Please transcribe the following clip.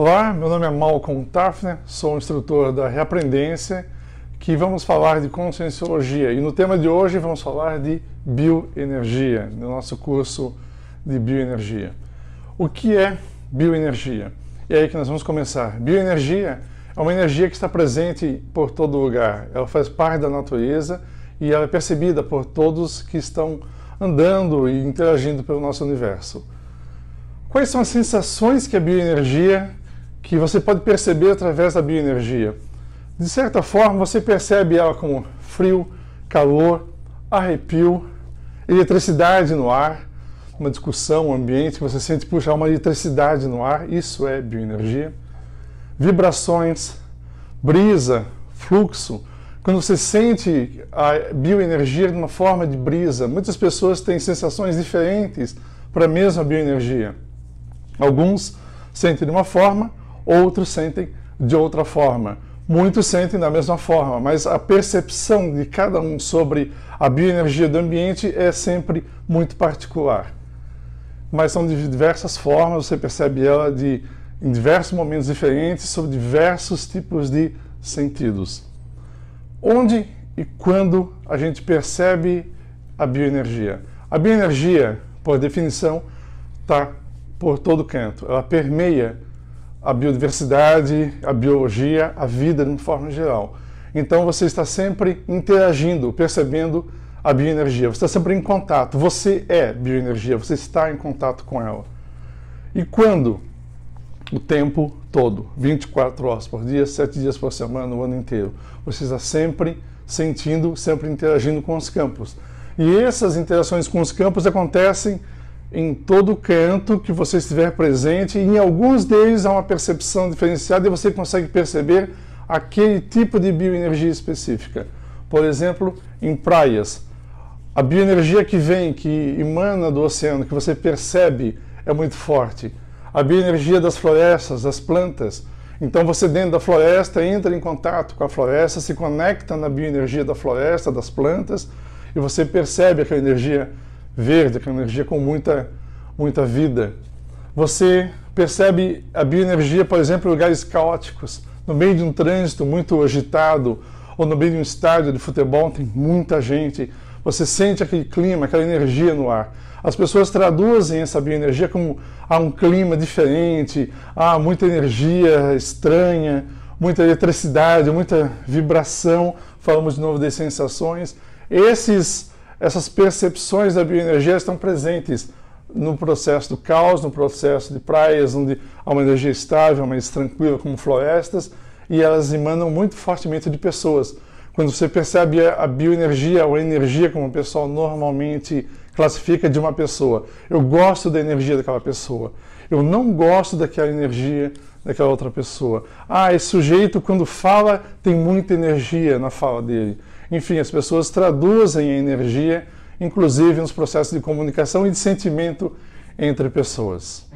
Olá, meu nome é Malcolm Tafner, sou instrutor da Reaprendência, que vamos falar de Conscienciologia. E no tema de hoje vamos falar de bioenergia, no nosso curso de bioenergia. O que é bioenergia? E é aí que nós vamos começar. Bioenergia é uma energia que está presente por todo lugar. Ela faz parte da natureza e ela é percebida por todos que estão andando e interagindo pelo nosso universo. Quais são as sensações que a bioenergia que você pode perceber através da bioenergia. De certa forma, você percebe ela como frio, calor, arrepio, eletricidade no ar, uma discussão, um ambiente que você sente puxar uma eletricidade no ar, isso é bioenergia. Vibrações, brisa, fluxo. Quando você sente a bioenergia de uma forma de brisa, muitas pessoas têm sensações diferentes para a mesma bioenergia. Alguns sentem de uma forma, outros sentem de outra forma. Muitos sentem da mesma forma, mas a percepção de cada um sobre a bioenergia do ambiente é sempre muito particular. Mas são de diversas formas, você percebe ela de, em diversos momentos diferentes, sob diversos tipos de sentidos. Onde e quando a gente percebe a bioenergia? A bioenergia, por definição, está por todo canto, ela permeia a biodiversidade, a biologia, a vida de uma forma geral. Então você está sempre interagindo, percebendo a bioenergia, você está sempre em contato, você é bioenergia, você está em contato com ela. E quando? O tempo todo, 24 horas por dia, 7 dias por semana, o ano inteiro. Você está sempre sentindo, sempre interagindo com os campos. E essas interações com os campos acontecem em todo canto que você estiver presente, e em alguns deles há uma percepção diferenciada e você consegue perceber aquele tipo de bioenergia específica. Por exemplo, em praias, a bioenergia que vem, que emana do oceano, que você percebe, é muito forte. A bioenergia das florestas, das plantas. Então você dentro da floresta entra em contato com a floresta, se conecta na bioenergia da floresta, das plantas, e você percebe aquela energia verde, aquela energia com muita, muita vida. Você percebe a bioenergia, por exemplo, em lugares caóticos, no meio de um trânsito muito agitado, ou no meio de um estádio de futebol, tem muita gente. Você sente aquele clima, aquela energia no ar. As pessoas traduzem essa bioenergia como há ah, um clima diferente, há ah, muita energia estranha, muita eletricidade, muita vibração. Falamos de novo das sensações. Esses essas percepções da bioenergia estão presentes no processo do caos, no processo de praias, onde há uma energia estável, mais tranquila, como florestas, e elas emanam muito fortemente de pessoas. Quando você percebe a bioenergia ou a energia, como o pessoal normalmente classifica, de uma pessoa, eu gosto da energia daquela pessoa, eu não gosto daquela energia daquela outra pessoa. Ah, esse sujeito, quando fala, tem muita energia na fala dele enfim, as pessoas traduzem a energia, inclusive nos processos de comunicação e de sentimento entre pessoas.